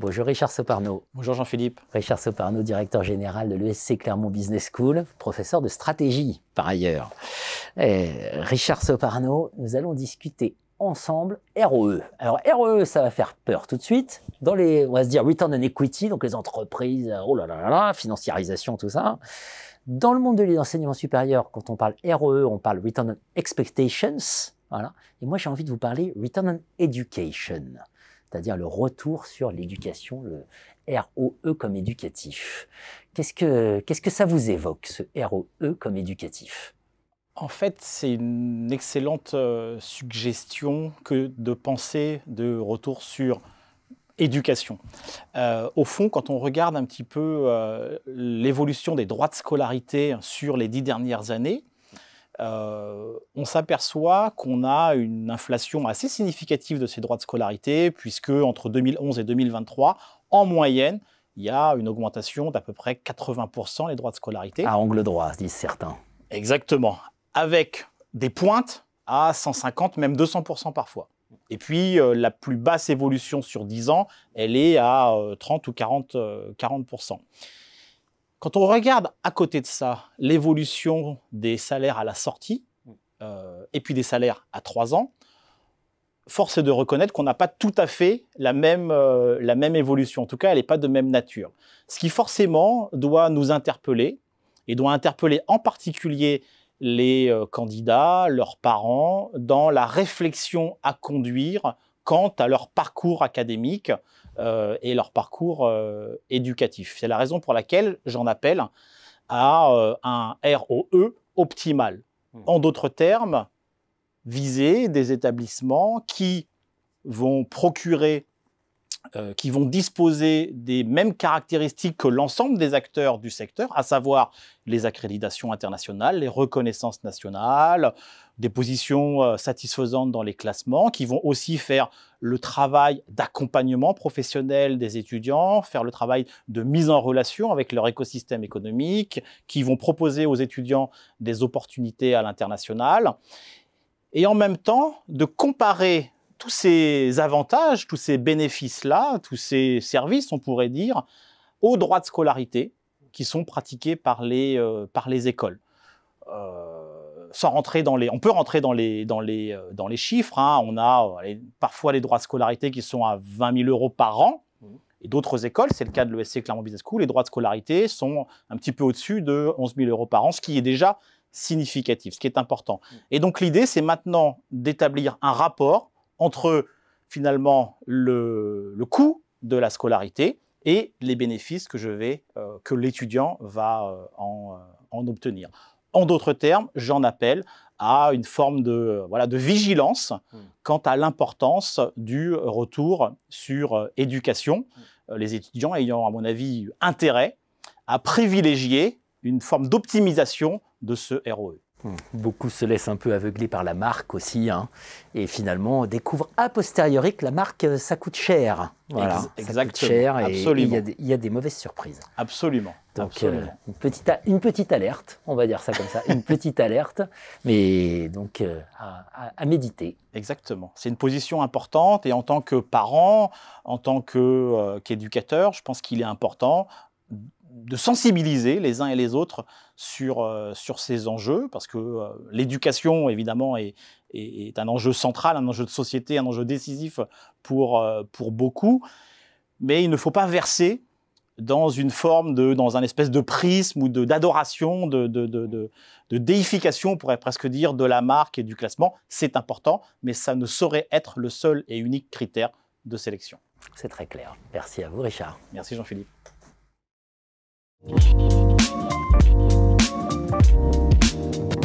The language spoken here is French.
Bonjour Richard Soparno. Bonjour Jean-Philippe. Richard Soparno, directeur général de l'ESC Clermont Business School, professeur de stratégie par ailleurs. Eh, Richard Soparno, nous allons discuter ensemble ROE. Alors ROE, ça va faire peur tout de suite. Dans les, on va se dire return on equity, donc les entreprises, oh là là là, financiarisation, tout ça. Dans le monde de l'enseignement supérieur, quand on parle ROE, on parle return on expectations. Voilà. Et moi, j'ai envie de vous parler return on education c'est-à-dire le retour sur l'éducation, le ROE comme éducatif. Qu'est-ce que, ça vous évoque, ce ROE comme éducatif En fait, c'est une excellente euh, suggestion que de penser de retour sur éducation. Euh, au fond, quand on regarde un petit peu euh, l'évolution des droits de scolarité sur les dix dernières années, euh, on s'aperçoit qu'on a une inflation assez significative de ces droits de scolarité, puisque entre 2011 et 2023, en moyenne, il y a une augmentation d'à peu près 80% les droits de scolarité. À angle droit, disent certains. Exactement. Avec des pointes à 150, même 200% parfois. Et puis, euh, la plus basse évolution sur 10 ans, elle est à 30 euh, ou 40%. Quand on regarde à côté de ça l'évolution des salaires à la sortie, euh, et puis des salaires à 3 ans, force est de reconnaître qu'on n'a pas tout à fait la même, euh, évolution. En tout cas, elle n'est pas de même nature. Ce qui forcément doit nous interpeller, et doit interpeller en particulier les euh, candidats, leurs parents, dans la réflexion à conduire quant à leur parcours académique euh, et leur parcours euh, éducatif. C'est la raison pour laquelle j'en appelle à euh, un ROE optimal. Hmm. En d'autres termes, viser des établissements qui vont procurer euh, qui vont disposer des mêmes caractéristiques que l'ensemble des acteurs du secteur, à savoir les accréditations internationales, les reconnaissances nationales, des positions euh, satisfaisantes dans les classements, qui vont aussi faire le travail d'accompagnement professionnel des étudiants, faire le travail de mise en relation avec leur écosystème économique, qui vont proposer aux étudiants des opportunités à l'international et en même temps de comparer tous ces avantages, tous ces bénéfices-là, tous ces services, on pourrait dire, aux droits de scolarité qui sont pratiqués par les, euh, par les écoles. Euh, sans rentrer dans les, on peut rentrer dans les, dans les, euh, dans les chiffres. Hein. On a parfois les droits de scolarité qui sont à 20 000 euros par an. Mmh. Et d'autres écoles, c'est le cas de l'ESC Clermont Business School, les droits de scolarité sont un petit peu au-dessus de 11 000 euros par an, ce qui est déjà significatif, ce qui est important. Mmh. Et donc l'idée, c'est maintenant d'établir un rapport entre finalement le, coût de la scolarité et les bénéfices que, euh, l'étudiant va euh, euh, en, obtenir. En d'autres termes, j'en appelle à une forme de, vigilance mm. quant à l'importance du retour sur éducation, mm. les étudiants ayant, à mon avis, intérêt à privilégier une forme d'optimisation de ce ROE. Beaucoup se laissent un peu aveugler par la marque aussi, hein. et finalement découvre a posteriori que la marque, euh, ça coûte cher. Voilà, Exactement. ça coûte cher et il y, a des mauvaises surprises. Absolument. Donc euh, une, petite, une petite alerte, on va dire ça comme ça, une petite alerte, mais donc euh, à, méditer. Exactement. C'est une position importante et en tant que parent, en tant qu'éducateur, je pense qu'il est important de sensibiliser les uns et les autres sur, euh, sur ces enjeux, parce que euh, l'éducation, évidemment, est, est, un enjeu central, un enjeu de société, un enjeu décisif pour, euh, pour beaucoup. Mais il ne faut pas verser dans une forme de, dans un espèce de prisme ou d'adoration, de de, de, de, de, déification, on pourrait presque dire, de la marque et du classement. C'est important, mais ça ne saurait être le seul et unique critère de sélection. C'est très clair. Merci à vous, Richard. Merci, Jean-Philippe. Thank you.